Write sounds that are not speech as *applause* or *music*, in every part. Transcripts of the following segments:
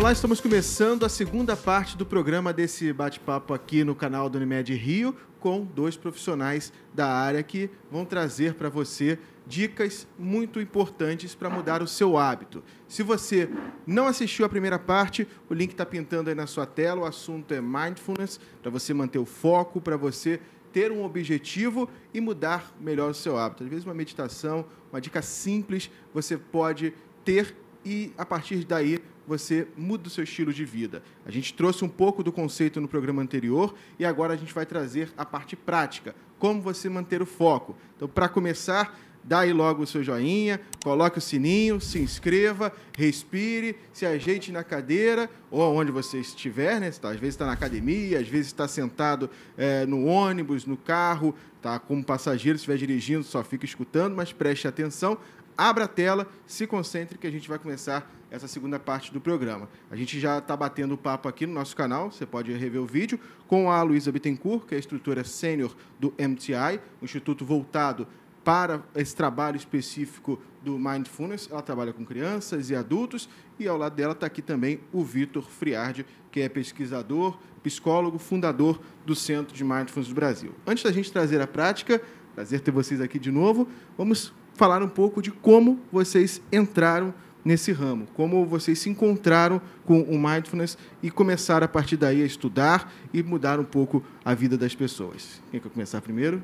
Olá, estamos começando a segunda parte do programa desse bate-papo aqui no canal do Unimed Rio com dois profissionais da área que vão trazer para você dicas muito importantes para mudar o seu hábito. Se você não assistiu a primeira parte, o link está pintando aí na sua tela. O assunto é mindfulness para você manter o foco, para você ter um objetivo e mudar melhor o seu hábito. Às vezes uma meditação, uma dica simples, você pode ter e a partir daí você muda o seu estilo de vida. A gente trouxe um pouco do conceito no programa anterior e agora a gente vai trazer a parte prática, como você manter o foco. Então, para começar, dá aí logo o seu joinha, coloque o sininho, se inscreva, respire, se ajeite na cadeira ou onde você estiver, né? Às vezes está na academia, às vezes está sentado é, no ônibus, no carro, tá como passageiro, se estiver dirigindo, só fica escutando, mas preste atenção, abra a tela, se concentre que a gente vai começar essa segunda parte do programa. A gente já está batendo o papo aqui no nosso canal, você pode rever o vídeo, com a Luísa Bittencourt, que é estrutura sênior do MTI, um instituto voltado para esse trabalho específico do Mindfulness. Ela trabalha com crianças e adultos e ao lado dela está aqui também o Vitor Friardi, que é pesquisador, psicólogo, fundador do Centro de Mindfulness do Brasil. Antes da gente trazer a prática, prazer ter vocês aqui de novo, vamos falar um pouco de como vocês entraram nesse ramo? Como vocês se encontraram com o mindfulness e começaram a partir daí a estudar e mudar um pouco a vida das pessoas? Quem quer começar primeiro?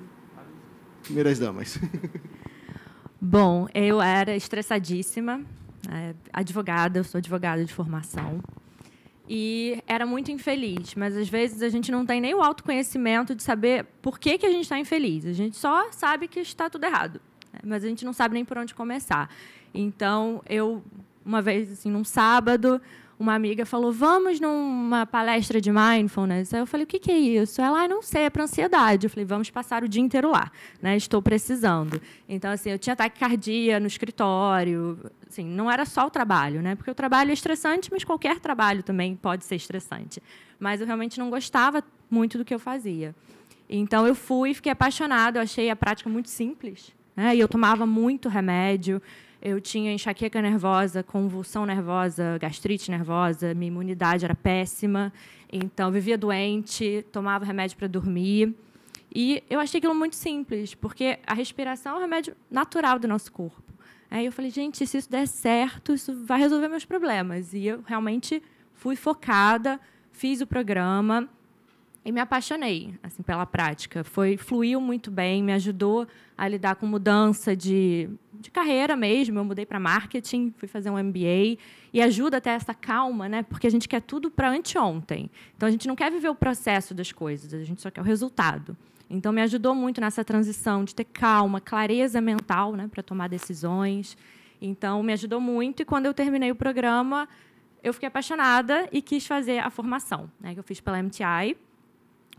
Primeiras damas. *laughs* Bom, eu era estressadíssima, né, advogada, eu sou advogada de formação. E era muito infeliz, mas às vezes a gente não tem nem o autoconhecimento de saber por que, que a gente está infeliz. A gente só sabe que está tudo errado mas a gente não sabe nem por onde começar. Então, eu, uma vez, assim, num sábado, uma amiga falou: Vamos numa palestra de mindfulness? Aí eu falei: O que, que é isso? Ela, ah, não sei, é para ansiedade. Eu falei: Vamos passar o dia inteiro lá, né? Estou precisando. Então, assim, eu tinha taquicardia no escritório. Assim, não era só o trabalho, né? Porque o trabalho é estressante, mas qualquer trabalho também pode ser estressante. Mas eu realmente não gostava muito do que eu fazia. Então, eu fui, fiquei apaixonada, eu achei a prática muito simples. Né? E eu tomava muito remédio. Eu tinha enxaqueca nervosa, convulsão nervosa, gastrite nervosa, minha imunidade era péssima. Então, vivia doente, tomava remédio para dormir. E eu achei aquilo muito simples, porque a respiração é um remédio natural do nosso corpo. Aí eu falei, gente, se isso der certo, isso vai resolver meus problemas. E eu realmente fui focada, fiz o programa e me apaixonei assim pela prática. Foi fluiu muito bem, me ajudou a lidar com mudança de, de carreira mesmo. Eu mudei para marketing, fui fazer um MBA e ajuda até essa calma, né? Porque a gente quer tudo para anteontem. Então a gente não quer viver o processo das coisas, a gente só quer o resultado. Então me ajudou muito nessa transição de ter calma, clareza mental, né, para tomar decisões. Então me ajudou muito e quando eu terminei o programa, eu fiquei apaixonada e quis fazer a formação, né, que eu fiz pela MTI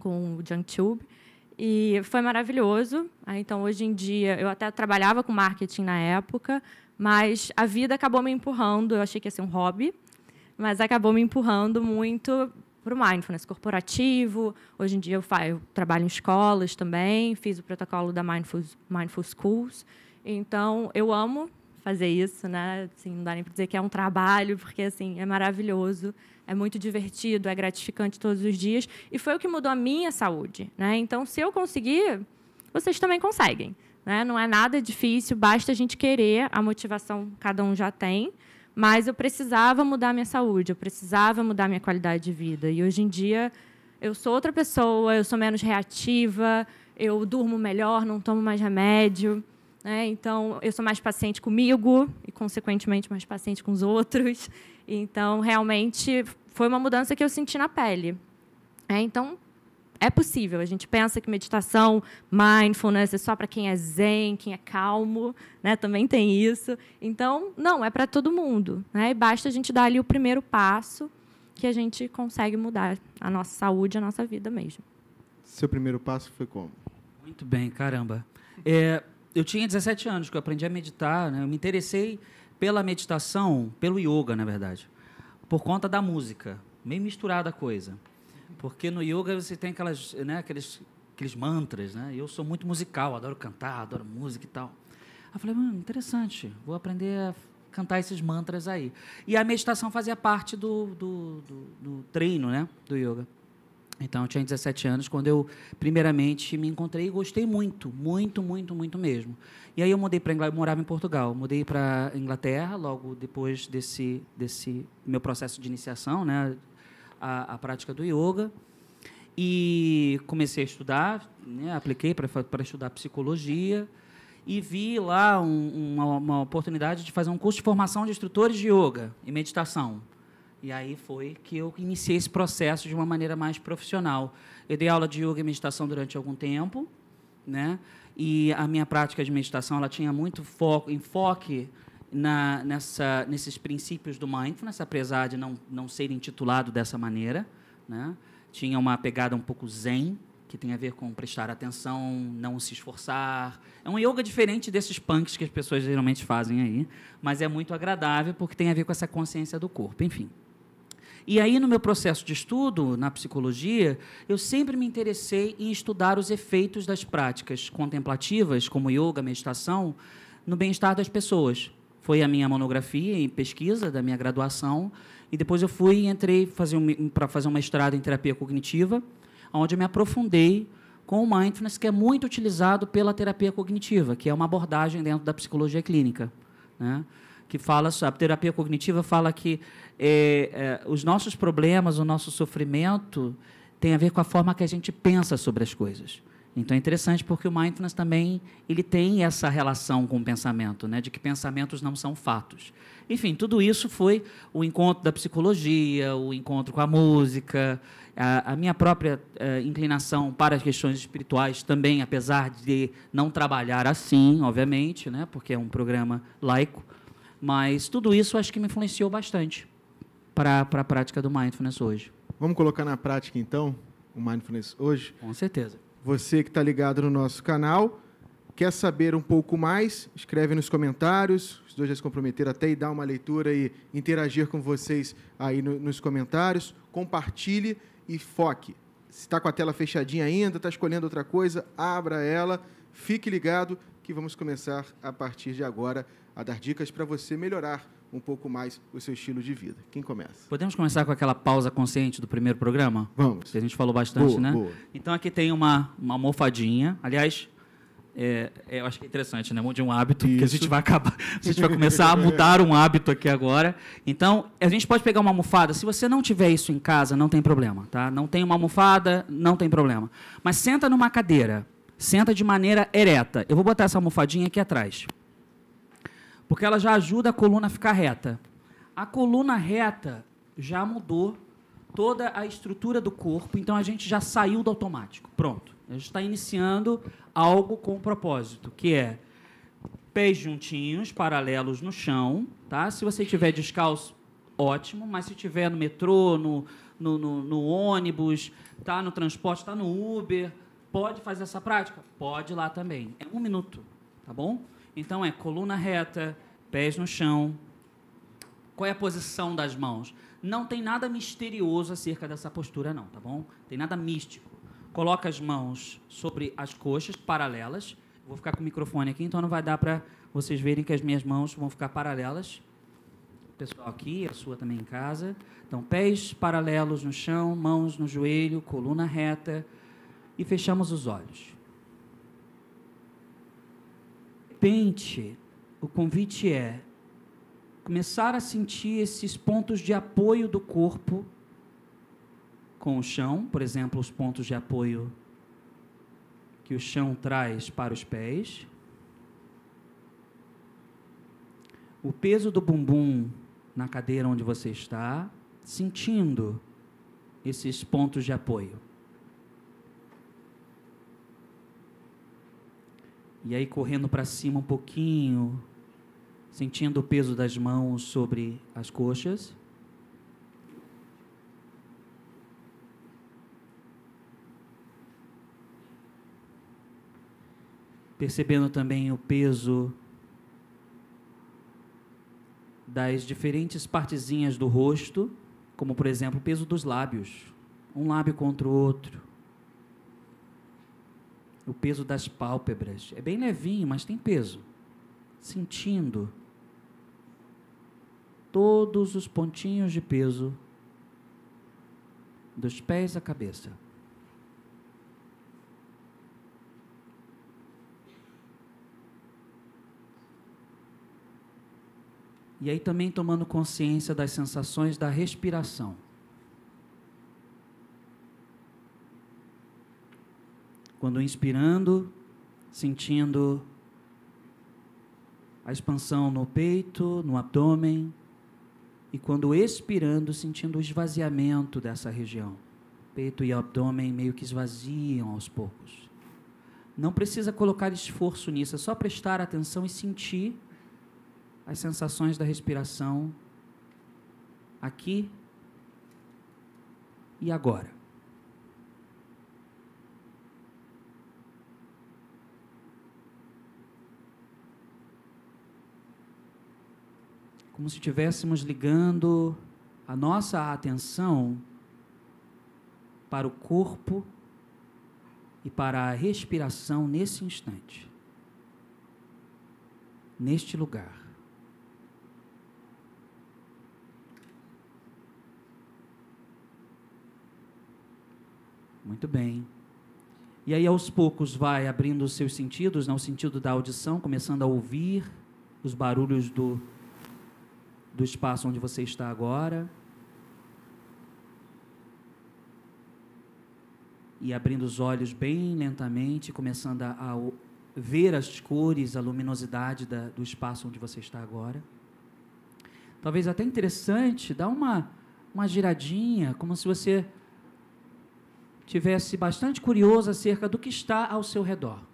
com o Junktube. E foi maravilhoso. Ah, então, hoje em dia, eu até trabalhava com marketing na época, mas a vida acabou me empurrando. Eu achei que ia ser um hobby, mas acabou me empurrando muito para o mindfulness corporativo. Hoje em dia, eu, faço, eu trabalho em escolas também, fiz o protocolo da Mindful, Mindful Schools. Então, eu amo fazer isso, né? Assim, não dá nem para dizer que é um trabalho, porque assim é maravilhoso é muito divertido, é gratificante todos os dias. E foi o que mudou a minha saúde. Né? Então, se eu conseguir, vocês também conseguem. Né? Não é nada difícil, basta a gente querer, a motivação cada um já tem. Mas eu precisava mudar minha saúde, eu precisava mudar minha qualidade de vida. E hoje em dia, eu sou outra pessoa, eu sou menos reativa, eu durmo melhor, não tomo mais remédio. É, então, eu sou mais paciente comigo e, consequentemente, mais paciente com os outros. Então, realmente foi uma mudança que eu senti na pele. É, então, é possível. A gente pensa que meditação, mindfulness é só para quem é zen, quem é calmo, né? Também tem isso. Então, não, é para todo mundo, né? E basta a gente dar ali o primeiro passo que a gente consegue mudar a nossa saúde, a nossa vida mesmo. Seu primeiro passo foi como? Muito bem, caramba. É, eu tinha 17 anos que eu aprendi a meditar, né? Eu me interessei pela meditação, pelo yoga, na verdade por conta da música. Meio misturada a coisa. Porque no yoga você tem aquelas, né, aqueles, aqueles mantras, né? E eu sou muito musical, adoro cantar, adoro música e tal. Aí eu falei, hum, interessante, vou aprender a cantar esses mantras aí. E a meditação fazia parte do, do, do, do treino, né? Do yoga. Então, eu tinha 17 anos quando eu, primeiramente, me encontrei e gostei muito, muito, muito, muito mesmo. E aí eu mudei para Inglaterra, morava em Portugal, mudei para Inglaterra logo depois desse, desse meu processo de iniciação, né, a, a prática do yoga. E comecei a estudar, né, apliquei para estudar psicologia e vi lá um, uma, uma oportunidade de fazer um curso de formação de instrutores de yoga e meditação. E aí foi que eu iniciei esse processo de uma maneira mais profissional. Eu dei aula de yoga e meditação durante algum tempo, né? E a minha prática de meditação ela tinha muito foco, enfoque na, nessa, nesses princípios do mindfulness, apesar de não, não ser intitulado dessa maneira, né? Tinha uma pegada um pouco zen, que tem a ver com prestar atenção, não se esforçar. É um yoga diferente desses punks que as pessoas geralmente fazem aí, mas é muito agradável porque tem a ver com essa consciência do corpo. Enfim. E aí, no meu processo de estudo na psicologia, eu sempre me interessei em estudar os efeitos das práticas contemplativas, como yoga, meditação, no bem-estar das pessoas. Foi a minha monografia em pesquisa da minha graduação. E depois eu fui e entrei um, para fazer uma mestrado em terapia cognitiva, onde eu me aprofundei com o mindfulness, que é muito utilizado pela terapia cognitiva, que é uma abordagem dentro da psicologia clínica. Né? que fala, a terapia cognitiva fala que é, é, os nossos problemas, o nosso sofrimento tem a ver com a forma que a gente pensa sobre as coisas. Então é interessante porque o mindfulness também ele tem essa relação com o pensamento, né, de que pensamentos não são fatos. Enfim, tudo isso foi o encontro da psicologia, o encontro com a música, a, a minha própria a, é, inclinação para as questões espirituais também, apesar de não trabalhar assim, obviamente, né, porque é um programa laico mas tudo isso acho que me influenciou bastante para a prática do mindfulness hoje. Vamos colocar na prática, então, o mindfulness hoje? Com certeza. Você que está ligado no nosso canal, quer saber um pouco mais, escreve nos comentários. Os dois já se comprometeram até e dar uma leitura e interagir com vocês aí no, nos comentários. Compartilhe e foque. Se está com a tela fechadinha ainda, está escolhendo outra coisa, abra ela. Fique ligado que vamos começar a partir de agora a dar dicas para você melhorar um pouco mais o seu estilo de vida. Quem começa? Podemos começar com aquela pausa consciente do primeiro programa? Vamos. Que a gente falou bastante, boa, né? Boa. Então aqui tem uma, uma almofadinha. Aliás, é, é, eu acho que é interessante, né? De um hábito, Isso. porque a gente vai acabar, a gente vai começar a *laughs* mudar um hábito aqui agora. Então, a gente pode pegar uma almofada. Se você não tiver isso em casa, não tem problema, tá? Não tem uma almofada, não tem problema. Mas senta numa cadeira, senta de maneira ereta. Eu vou botar essa almofadinha aqui atrás. Porque ela já ajuda a coluna a ficar reta. A coluna reta já mudou toda a estrutura do corpo, então a gente já saiu do automático. Pronto. A gente está iniciando algo com um propósito, que é pés juntinhos, paralelos no chão, tá? Se você tiver descalço, ótimo, mas se tiver no metrô, no, no, no, no ônibus, tá no transporte, tá no Uber, pode fazer essa prática? Pode lá também. É um minuto, tá bom? Então é coluna reta, pés no chão. Qual é a posição das mãos? Não tem nada misterioso acerca dessa postura, não, tá bom? Tem nada místico. Coloca as mãos sobre as coxas, paralelas. Vou ficar com o microfone aqui, então não vai dar para vocês verem que as minhas mãos vão ficar paralelas. Pessoal aqui, a sua também em casa. Então, pés paralelos no chão, mãos no joelho, coluna reta. E fechamos os olhos repente, o convite é começar a sentir esses pontos de apoio do corpo com o chão, por exemplo, os pontos de apoio que o chão traz para os pés. O peso do bumbum na cadeira onde você está, sentindo esses pontos de apoio. E aí correndo para cima um pouquinho, sentindo o peso das mãos sobre as coxas. Percebendo também o peso das diferentes partezinhas do rosto, como por exemplo o peso dos lábios, um lábio contra o outro o peso das pálpebras. É bem levinho, mas tem peso. Sentindo todos os pontinhos de peso dos pés à cabeça. E aí também tomando consciência das sensações da respiração. Quando inspirando, sentindo a expansão no peito, no abdômen, e quando expirando, sentindo o esvaziamento dessa região. Peito e abdômen meio que esvaziam aos poucos. Não precisa colocar esforço nisso, é só prestar atenção e sentir as sensações da respiração aqui e agora. como se estivéssemos ligando a nossa atenção para o corpo e para a respiração nesse instante, neste lugar. Muito bem. E aí, aos poucos, vai abrindo os seus sentidos, no né, sentido da audição, começando a ouvir os barulhos do do espaço onde você está agora. E abrindo os olhos bem lentamente, começando a, a ver as cores, a luminosidade da, do espaço onde você está agora. Talvez até interessante dá uma, uma giradinha, como se você tivesse bastante curioso acerca do que está ao seu redor.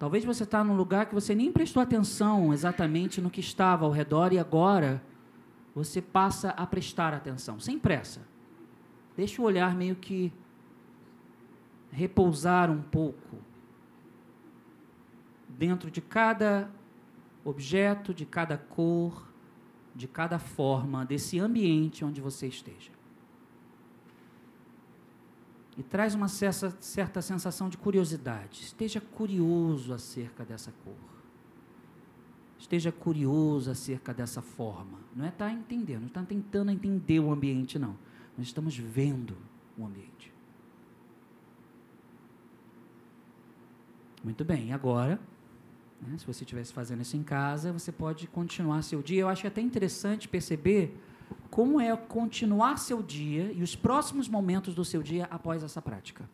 Talvez você está num lugar que você nem prestou atenção exatamente no que estava ao redor e agora você passa a prestar atenção, sem pressa. Deixa o olhar meio que repousar um pouco dentro de cada objeto, de cada cor, de cada forma desse ambiente onde você esteja e traz uma certa, certa sensação de curiosidade. Esteja curioso acerca dessa cor. Esteja curioso acerca dessa forma. Não é estar tá entendendo, não está tentando entender o ambiente, não. Nós estamos vendo o ambiente. Muito bem, agora, né, se você estivesse fazendo isso em casa, você pode continuar seu dia. Eu acho até interessante perceber como é continuar seu dia e os próximos momentos do seu dia após essa prática.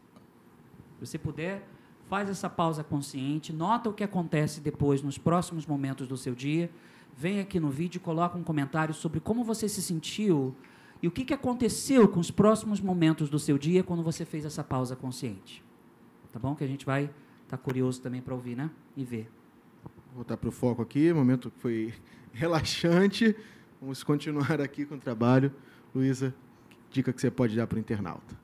Se você puder, faz essa pausa consciente, nota o que acontece depois nos próximos momentos do seu dia, vem aqui no vídeo e coloca um comentário sobre como você se sentiu e o que, que aconteceu com os próximos momentos do seu dia quando você fez essa pausa consciente. Tá bom? Que a gente vai estar tá curioso também para ouvir, né? E ver. Vou voltar para o foco aqui, momento que foi *laughs* relaxante. Vamos continuar aqui com o trabalho. Luísa, dica que você pode dar para o internauta?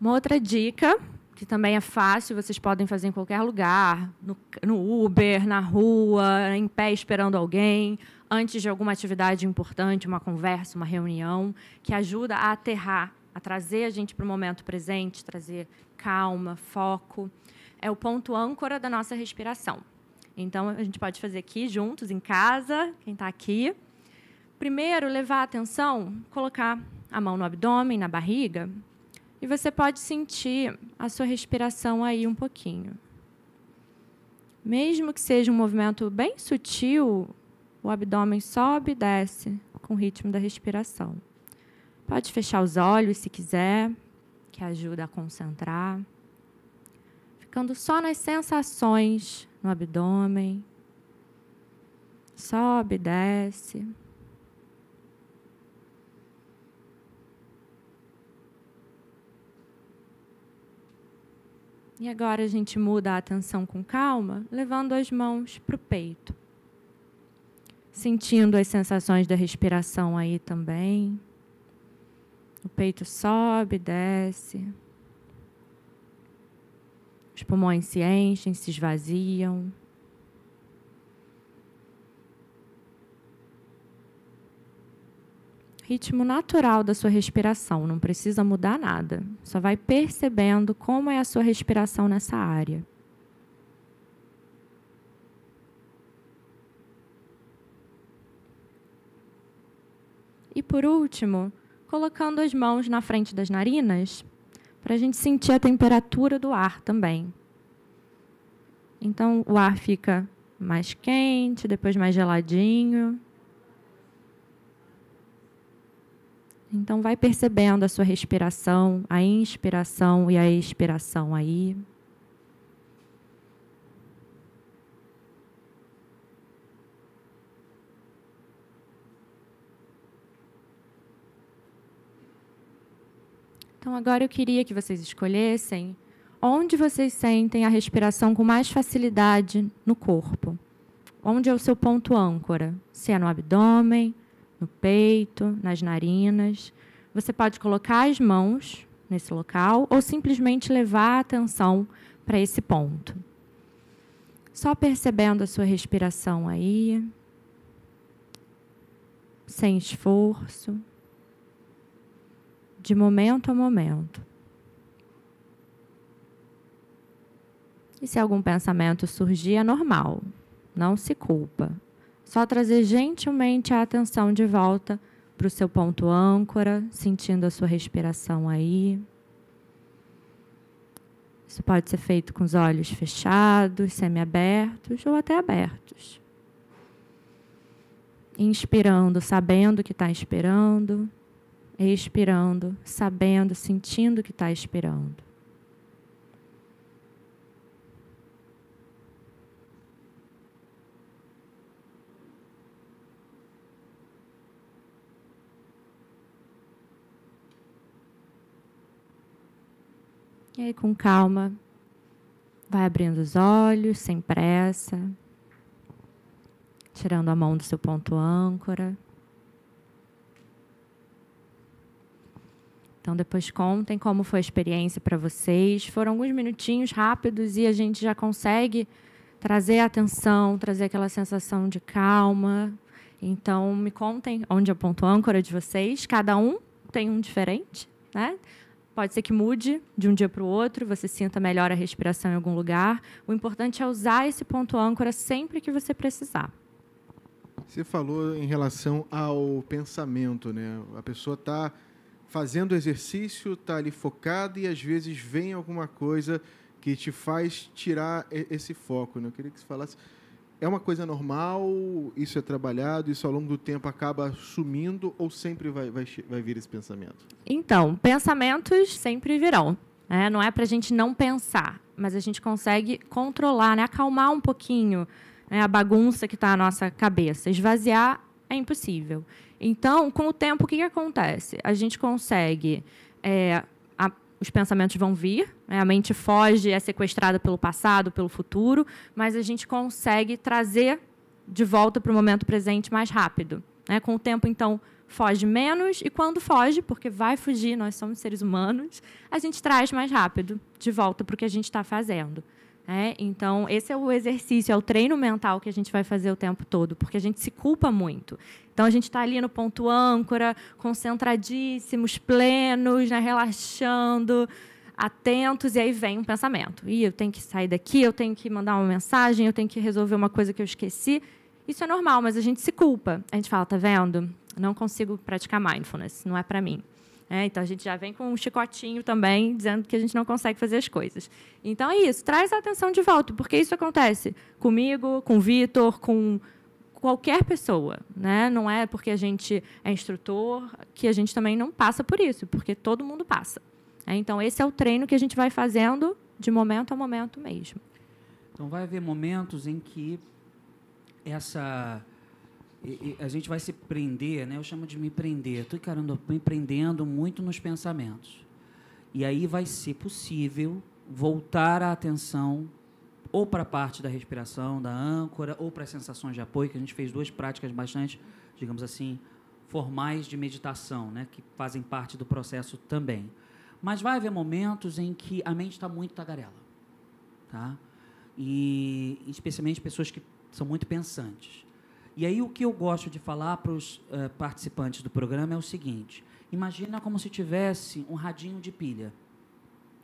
Uma outra dica, que também é fácil, vocês podem fazer em qualquer lugar, no, no Uber, na rua, em pé esperando alguém, antes de alguma atividade importante, uma conversa, uma reunião, que ajuda a aterrar, a trazer a gente para o momento presente, trazer calma, foco. É o ponto âncora da nossa respiração. Então, a gente pode fazer aqui juntos, em casa, quem está aqui primeiro levar a atenção, colocar a mão no abdômen, na barriga, e você pode sentir a sua respiração aí um pouquinho. Mesmo que seja um movimento bem sutil, o abdômen sobe e desce com o ritmo da respiração. Pode fechar os olhos se quiser, que ajuda a concentrar. Ficando só nas sensações no abdômen. Sobe, desce. E agora a gente muda a atenção com calma, levando as mãos para o peito. Sentindo as sensações da respiração aí também. O peito sobe, desce. Os pulmões se enchem, se esvaziam. ritmo natural da sua respiração, não precisa mudar nada. Só vai percebendo como é a sua respiração nessa área. E por último, colocando as mãos na frente das narinas, para a gente sentir a temperatura do ar também. Então o ar fica mais quente, depois mais geladinho. Então, vai percebendo a sua respiração, a inspiração e a expiração aí. Então, agora eu queria que vocês escolhessem onde vocês sentem a respiração com mais facilidade no corpo. Onde é o seu ponto âncora? Se é no abdômen, no peito, nas narinas. Você pode colocar as mãos nesse local ou simplesmente levar a atenção para esse ponto. Só percebendo a sua respiração aí, sem esforço, de momento a momento. E se algum pensamento surgir, é normal, não se culpa só trazer gentilmente a atenção de volta para o seu ponto âncora, sentindo a sua respiração aí. Isso pode ser feito com os olhos fechados, semiabertos ou até abertos. Inspirando, sabendo que está inspirando. Expirando, sabendo, sentindo que está expirando. E aí, com calma, vai abrindo os olhos, sem pressa, tirando a mão do seu ponto âncora. Então, depois contem como foi a experiência para vocês. Foram alguns minutinhos rápidos e a gente já consegue trazer a atenção, trazer aquela sensação de calma. Então, me contem onde é o ponto âncora de vocês. Cada um tem um diferente, né? Pode ser que mude de um dia para o outro, você sinta melhor a respiração em algum lugar. O importante é usar esse ponto âncora sempre que você precisar. Você falou em relação ao pensamento, né? A pessoa está fazendo exercício, está ali focada e às vezes vem alguma coisa que te faz tirar esse foco. Né? Eu queria que você falasse é uma coisa normal, isso é trabalhado, isso ao longo do tempo acaba sumindo ou sempre vai, vai, vai vir esse pensamento? Então, pensamentos sempre virão. Né? Não é para a gente não pensar, mas a gente consegue controlar, né? acalmar um pouquinho né? a bagunça que está na nossa cabeça. Esvaziar é impossível. Então, com o tempo, o que, que acontece? A gente consegue é, os pensamentos vão vir, né? a mente foge, é sequestrada pelo passado, pelo futuro, mas a gente consegue trazer de volta para o momento presente mais rápido. Né? Com o tempo, então, foge menos, e quando foge, porque vai fugir, nós somos seres humanos, a gente traz mais rápido de volta para o que a gente está fazendo. É, então, esse é o exercício, é o treino mental que a gente vai fazer o tempo todo, porque a gente se culpa muito. Então, a gente está ali no ponto âncora, concentradíssimos, plenos, né, relaxando, atentos, e aí vem um pensamento. E eu tenho que sair daqui, eu tenho que mandar uma mensagem, eu tenho que resolver uma coisa que eu esqueci. Isso é normal, mas a gente se culpa. A gente fala, tá vendo? Não consigo praticar mindfulness, não é para mim. É, então a gente já vem com um chicotinho também, dizendo que a gente não consegue fazer as coisas. Então é isso, traz a atenção de volta, porque isso acontece comigo, com o Vitor, com qualquer pessoa, né? Não é porque a gente é instrutor que a gente também não passa por isso, porque todo mundo passa. É, então esse é o treino que a gente vai fazendo de momento a momento mesmo. Então vai haver momentos em que essa e, e a gente vai se prender, né? Eu chamo de me prender. Estou encarando, me prendendo muito nos pensamentos. E aí vai ser possível voltar a atenção ou para a parte da respiração, da âncora, ou para as sensações de apoio, que a gente fez duas práticas bastante, digamos assim, formais de meditação, né? que fazem parte do processo também. Mas vai haver momentos em que a mente está muito tagarela. Tá? E especialmente pessoas que são muito pensantes. E aí o que eu gosto de falar para os uh, eh, participantes do programa é o seguinte: imagina como se tivesse um radinho de pilha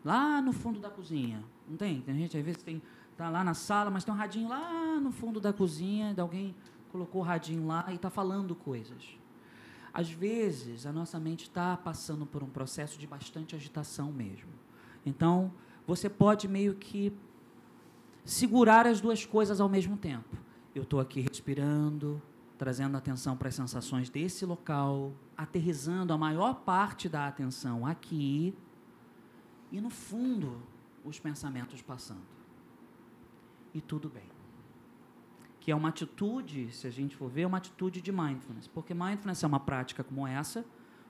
lá no fundo da cozinha. Não tem? Tem gente às vezes tem tá lá na sala, mas tem um radinho lá no fundo da cozinha, de alguém colocou o radinho lá e está falando coisas. Às vezes a nossa mente está passando por um processo de bastante agitação mesmo. Então você pode meio que segurar as duas coisas ao mesmo tempo eu estou aqui respirando, trazendo atenção para as sensações desse local, aterrizando a maior parte da atenção aqui e no fundo os pensamentos passando. E tudo bem. Que é uma atitude, se a gente for ver, é uma atitude de mindfulness, porque mindfulness é uma prática como essa,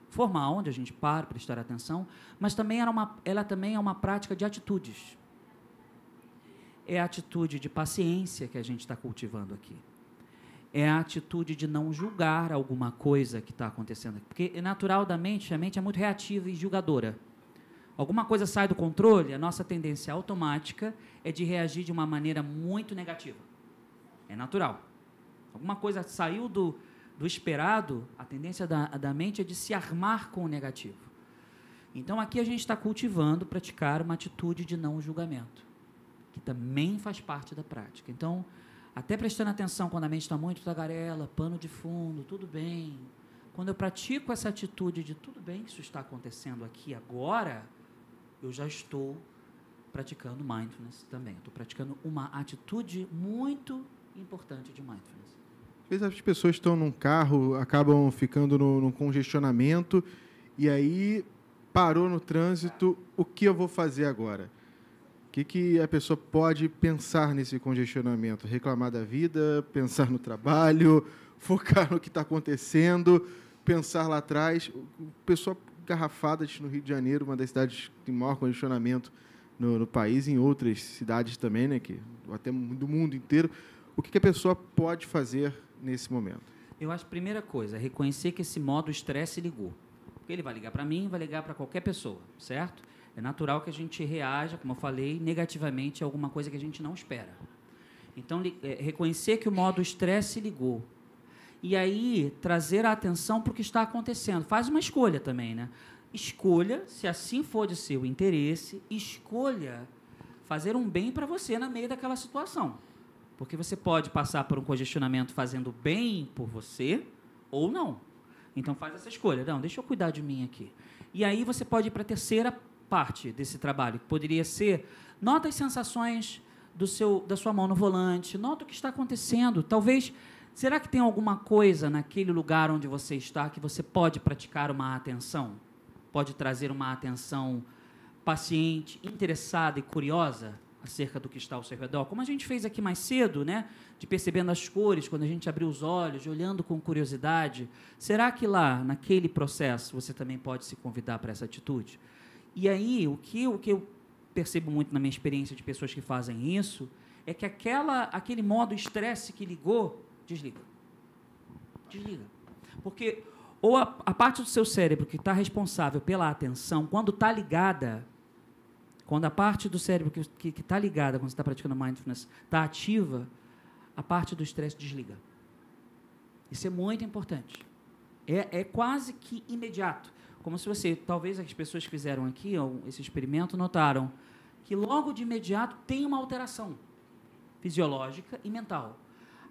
formal, onde a gente para para prestar atenção, mas também era uma, ela também é uma prática de atitudes. É a atitude de paciência que a gente está cultivando aqui. É a atitude de não julgar alguma coisa que está acontecendo aqui. Porque, é natural da mente, a mente é muito reativa e julgadora. Alguma coisa sai do controle, a nossa tendência automática é de reagir de uma maneira muito negativa. É natural. Alguma coisa saiu do, do esperado, a tendência da, da mente é de se armar com o negativo. Então aqui a gente está cultivando, praticar uma atitude de não julgamento que também faz parte da prática. Então, até prestando atenção quando a mente está muito tagarela, pano de fundo, tudo bem. Quando eu pratico essa atitude de tudo bem, isso está acontecendo aqui agora, eu já estou praticando mindfulness também. Estou praticando uma atitude muito importante de mindfulness. Às vezes as pessoas estão num carro, acabam ficando no, num congestionamento e aí parou no trânsito. O que eu vou fazer agora? O que, que a pessoa pode pensar nesse congestionamento? Reclamar da vida, pensar no trabalho, *laughs* focar no que está acontecendo, pensar lá atrás. Pessoa garrafada no Rio de Janeiro, uma das cidades que maior congestionamento no, no, país, em outras cidades também, né, que, até do mundo inteiro. O que, que a pessoa pode fazer nesse momento? Eu acho, primeira coisa, é reconhecer que esse modo estresse ligou. Porque ele vai ligar para mim, vai ligar para qualquer pessoa, certo? É natural que a gente reaja, como eu falei, negativamente a alguma coisa que a gente não espera. Então, é, reconhecer que o modo estresse ligou. E aí, trazer a atenção para o que está acontecendo. Faz uma escolha também, né? Escolha, se assim for de seu interesse, escolha fazer um bem para você no meio daquela situação. Porque você pode passar por um congestionamento fazendo bem por você ou não. Então faz essa escolha. Não, deixa eu cuidar de mim aqui. E aí você pode ir para a terceira parte desse trabalho, que poderia ser nota as sensações do seu, da sua mão no volante, nota o que está acontecendo. Talvez, será que tem alguma coisa naquele lugar onde você está que você pode praticar uma atenção? Pode trazer uma atenção paciente, interessada e curiosa acerca do que está ao seu redor, como a gente fez aqui mais cedo, né? De percebendo as cores quando a gente abriu os olhos, de olhando com curiosidade. Será que lá, naquele processo, você também pode se convidar para essa atitude? E aí, o que, o que eu percebo muito na minha experiência de pessoas que fazem isso é que aquela, aquele modo estresse que ligou, desliga. Desliga. Porque ou a, a parte do seu cérebro que está responsável pela atenção, quando está ligada, quando a parte do cérebro que está ligada, quando você está praticando mindfulness, está ativa, a parte do estresse desliga. Isso é muito importante. É, é quase que imediato. Como se você, talvez as pessoas que fizeram aqui esse experimento notaram que logo de imediato tem uma alteração fisiológica e mental.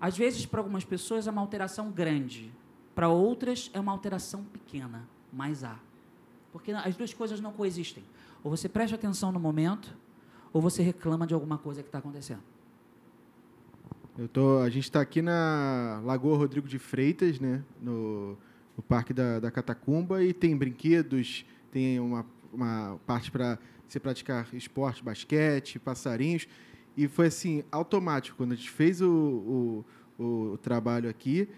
Às vezes, para algumas pessoas, é uma alteração grande, para outras, é uma alteração pequena, mas há. Porque as duas coisas não coexistem. Ou você presta atenção no momento, ou você reclama de alguma coisa que está acontecendo. Eu tô, a gente está aqui na Lagoa Rodrigo de Freitas, né? No, o Parque da, da Catacumba e tem brinquedos, tem uma, uma parte para você praticar esporte, basquete, passarinhos. E foi assim, automático. Quando a gente fez o, o, o trabalho aqui,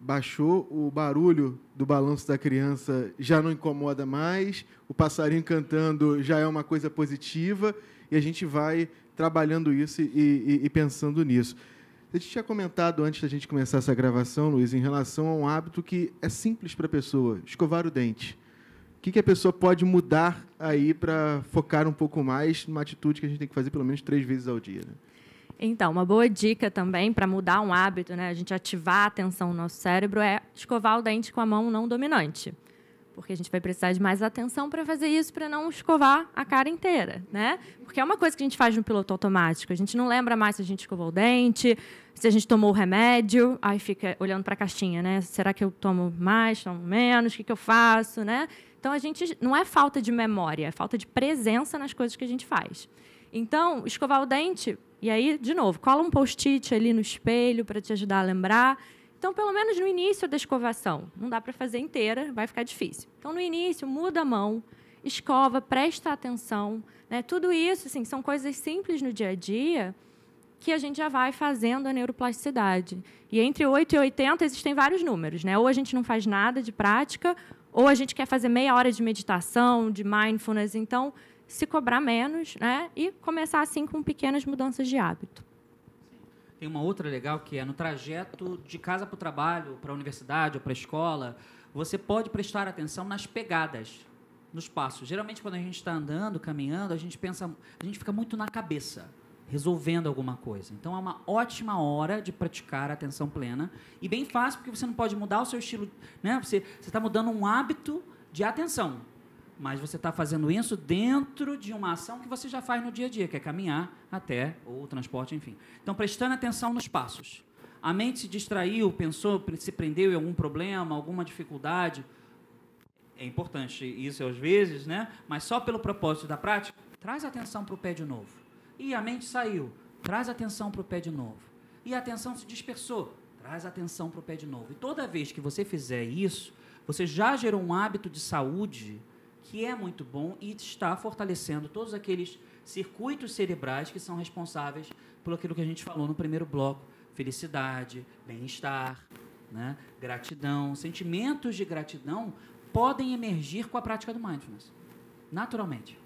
baixou o barulho do balanço da criança já não incomoda mais, o passarinho cantando já é uma coisa positiva e a gente vai trabalhando isso e, e, e pensando nisso. A gente tinha comentado antes da gente começar essa gravação, Luiz, em relação a um hábito que é simples para a pessoa, escovar o dente. O que, que a pessoa pode mudar aí para focar um pouco mais numa atitude que a gente tem que fazer pelo menos três vezes ao dia? Né? Então, uma boa dica também para mudar um hábito, né? A gente ativar a atenção no nosso cérebro é escovar o dente com a mão não dominante porque a gente vai precisar de mais atenção para fazer isso, para não escovar a cara inteira, né? Porque é uma coisa que a gente faz no piloto automático. A gente não lembra mais se a gente escovou o dente, se a gente tomou o remédio, aí fica olhando para a caixinha, né? Será que eu tomo mais, tomo menos, o que, que eu faço, né? Então a gente não é falta de memória, é falta de presença nas coisas que a gente faz. Então, escovar o dente, e aí, de novo, cola um post-it ali no espelho para te ajudar a lembrar. Então, pelo menos no início da escovação, não dá para fazer inteira, vai ficar difícil. Então, no início, muda a mão, escova, presta atenção. Né? Tudo isso assim, são coisas simples no dia a dia que a gente já vai fazendo a neuroplasticidade. E entre 8 e 80 existem vários números. Né? Ou a gente não faz nada de prática, ou a gente quer fazer meia hora de meditação, de mindfulness. Então, se cobrar menos né? e começar assim com pequenas mudanças de hábito. Tem uma outra legal que é no trajeto de casa para o trabalho, para a universidade ou para a escola, você pode prestar atenção nas pegadas, nos passos. Geralmente, quando a gente está andando, caminhando, a gente pensa, a gente fica muito na cabeça, resolvendo alguma coisa. Então, é uma ótima hora de praticar a atenção plena e bem fácil porque você não pode mudar o seu estilo, né? Você está mudando um hábito de atenção mas você está fazendo isso dentro de uma ação que você já faz no dia a dia, que é caminhar até ou transporte, enfim. Então, prestando atenção nos passos. A mente se distraiu, pensou, se prendeu em algum problema, alguma dificuldade. É importante isso às vezes, né? Mas só pelo propósito da prática, traz atenção para o pé de novo. E a mente saiu, traz atenção para o pé de novo. E a atenção se dispersou, traz atenção para o pé de novo. E toda vez que você fizer isso, você já gerou um hábito de saúde que é muito bom e está fortalecendo todos aqueles circuitos cerebrais que são responsáveis por aquilo que a gente falou no primeiro bloco: felicidade, bem-estar, né? gratidão. Sentimentos de gratidão podem emergir com a prática do mindfulness, naturalmente.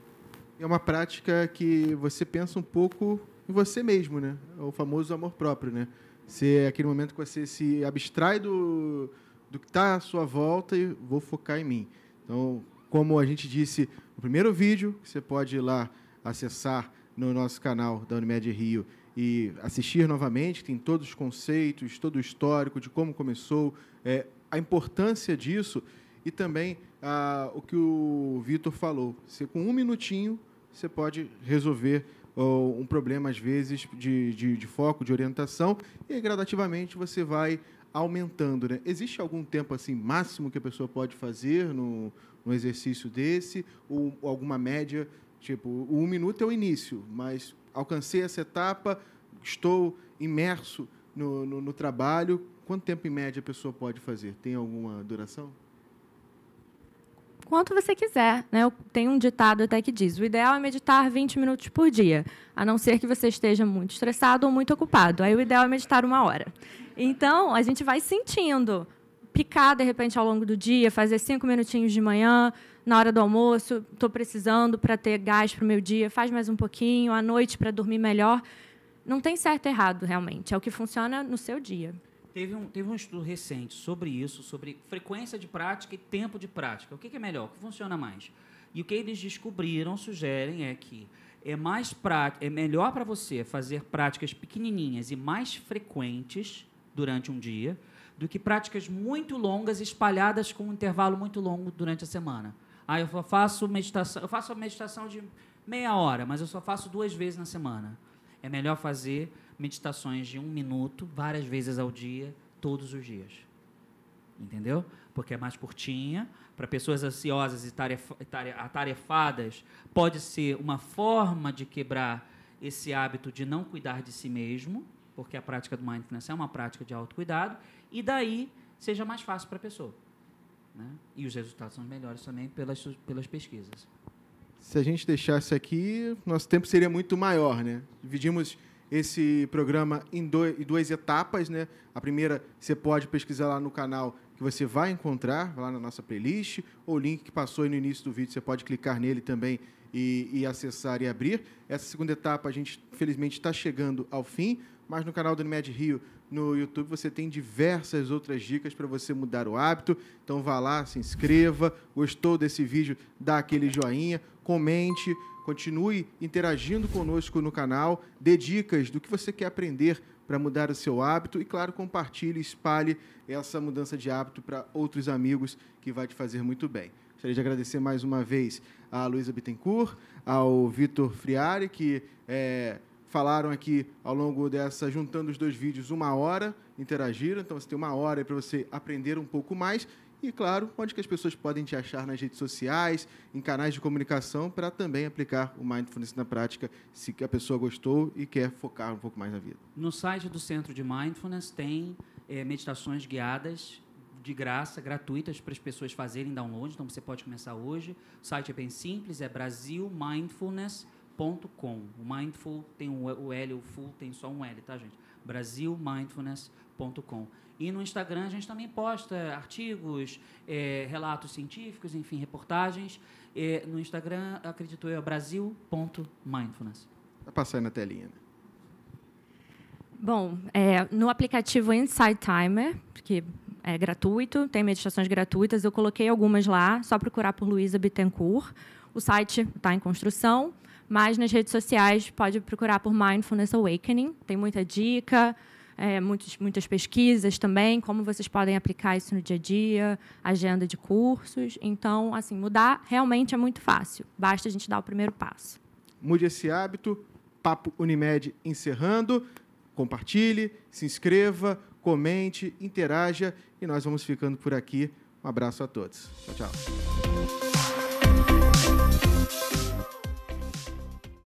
É uma prática que você pensa um pouco em você mesmo, né? É o famoso amor próprio, né? Se é aquele momento que você se abstrai do, do que está à sua volta e vou focar em mim. Então, como a gente disse no primeiro vídeo, que você pode ir lá acessar no nosso canal da Unimed Rio e assistir novamente, tem todos os conceitos, todo o histórico de como começou, é, a importância disso e também ah, o que o Vitor falou. Você, com um minutinho, você pode resolver oh, um problema, às vezes, de, de, de, foco, de orientação, e gradativamente você vai aumentando. Né? Existe algum tempo assim máximo que a pessoa pode fazer no, um exercício desse ou alguma média? Tipo, um minuto é o início, mas alcancei essa etapa, estou imerso no, no, no trabalho. Quanto tempo em média a pessoa pode fazer? Tem alguma duração? quanto você quiser. Né? Eu tenho um ditado até que diz: o ideal é meditar 20 minutos por dia, a não ser que você esteja muito estressado ou muito ocupado. Aí o ideal é meditar uma hora. Então, a gente vai sentindo picar de repente ao longo do dia, fazer cinco minutinhos de manhã, na hora do almoço, estou precisando para ter gás para o meu dia, faz mais um pouquinho, à noite para dormir melhor. Não tem certo e errado, realmente. É o que funciona no seu dia. Teve um, teve um estudo recente sobre isso, sobre frequência de prática e tempo de prática. O que, que é melhor? O que funciona mais? E o que eles descobriram, sugerem, é que é mais prático, é melhor para você fazer práticas pequenininhas e mais frequentes durante um dia do que práticas muito longas espalhadas com um intervalo muito longo durante a semana. Ah, eu faço meditação, eu faço meditação de meia hora, mas eu só faço duas vezes na semana. É melhor fazer meditações de um minuto, várias vezes ao dia, todos os dias. Entendeu? Porque é mais curtinha. Para pessoas ansiosas e atarefadas, pode ser uma forma de quebrar esse hábito de não cuidar de si mesmo, porque a prática do mindfulness é uma prática de autocuidado e daí seja mais fácil para a pessoa. Né? E os resultados são melhores também pelas, pelas pesquisas. Se a gente deixasse aqui, nosso tempo seria muito maior, né? Dividimos esse programa em, dois, em duas etapas, né? A primeira, você pode pesquisar lá no canal que você vai encontrar, lá na nossa playlist, ou o link que passou aí no início do vídeo, você pode clicar nele também e, e acessar e abrir. Essa segunda etapa, a gente, felizmente, está chegando ao fim, mas no canal do Unimed Rio no YouTube você tem diversas outras dicas para você mudar o hábito. Então vá lá, se inscreva. Gostou desse vídeo? Dá aquele joinha, comente, continue interagindo conosco no canal, dê dicas do que você quer aprender para mudar o seu hábito e, claro, compartilhe, espalhe essa mudança de hábito para outros amigos que vai te fazer muito bem. Gostaria de agradecer mais uma vez à Luísa Bittencourt, ao Vitor Friari, que é, falaram aqui ao longo dessa, juntando os dois vídeos, uma hora, interagiram. Então, você tem uma hora para você aprender um pouco mais. E, claro, onde que as pessoas podem te achar nas redes sociais, em canais de comunicação, para também aplicar o Mindfulness na prática, se a pessoa gostou e quer focar um pouco mais na vida. No site do Centro de Mindfulness tem é, meditações guiadas de graça, gratuitas para as pessoas fazerem download, então você pode começar hoje. O site é bem simples, é brasilmindfulness.com. O mindful tem um, o L, o full tem só um L, tá, gente? brasilmindfulness.com. E no Instagram a gente também posta artigos, é, relatos científicos, enfim, reportagens. É, no Instagram, acredito eu, é brasil.mindfulness. Tá passando na telinha, né? Bom, é, no aplicativo Inside Timer, que é gratuito, tem meditações gratuitas. Eu coloquei algumas lá, só procurar por Luísa Bittencourt. O site está em construção, mas nas redes sociais pode procurar por Mindfulness Awakening. Tem muita dica, é, muitos, muitas pesquisas também, como vocês podem aplicar isso no dia a dia, agenda de cursos. Então, assim, mudar realmente é muito fácil. Basta a gente dar o primeiro passo. Mude esse hábito. Papo Unimed encerrando. Compartilhe, se inscreva, comente, interaja e nós vamos ficando por aqui. Um abraço a todos. Tchau, tchau.